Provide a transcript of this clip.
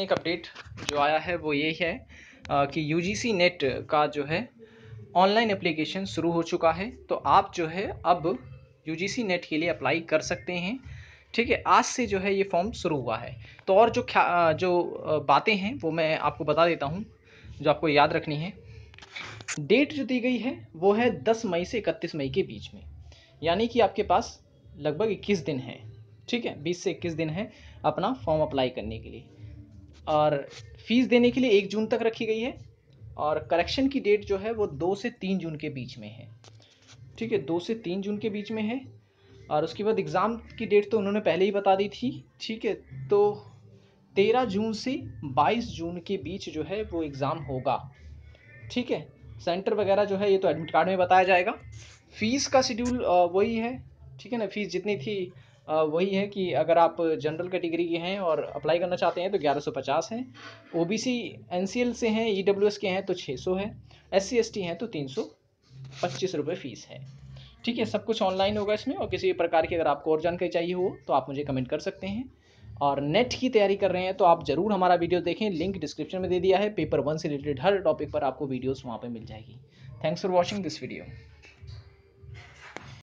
एक अपडेट जो आया है वो ये है कि यू नेट का जो है ऑनलाइन एप्लीकेशन शुरू हो चुका है तो आप जो है अब यू नेट के लिए अप्लाई कर सकते हैं ठीक है आज से जो है ये फॉर्म शुरू हुआ है तो और जो जो बातें हैं वो मैं आपको बता देता हूँ जो आपको याद रखनी है डेट जो दी गई है वो है दस मई से इकतीस मई के बीच में यानी कि आपके पास लगभग इक्कीस दिन है ठीक है बीस से इक्कीस दिन है अपना फॉर्म अप्लाई करने के लिए और फीस देने के लिए एक जून तक रखी गई है और करेक्शन की डेट जो है वो दो से तीन जून के बीच में है ठीक है दो से तीन जून के बीच में है और उसके बाद एग्ज़ाम की डेट तो उन्होंने पहले ही बता दी थी ठीक है तो तेरह जून से बाईस जून के बीच जो है वो एग्ज़ाम होगा ठीक है सेंटर वगैरह जो है ये तो एडमिट कार्ड में बताया जाएगा फ़ीस का शेड्यूल वही है ठीक है ना फीस जितनी थी वही है कि अगर आप जनरल कैटेगरी के हैं और अप्लाई करना चाहते हैं तो ग्यारह सौ पचास हैं O B C N C L से हैं ई डब्ल्यू एस के हैं तो छः सौ है एस सी एस टी हैं तो तीन सौ पच्चीस रुपये फ़ीस है ठीक है सब कुछ ऑनलाइन होगा इसमें और किसी प्रकार की अगर आपको और जानकारी चाहिए हो तो आप मुझे कमेंट कर सकते हैं और नेट की तैयारी कर रहे हैं तो आप ज़रूर हमारा वीडियो देखें लिंक डिस्क्रिप्शन में दे दिया है पेपर वन से रिलेटेड हर टॉपिक पर आपको वीडियोस वहाँ पे मिल जाएगी thanks for watching this video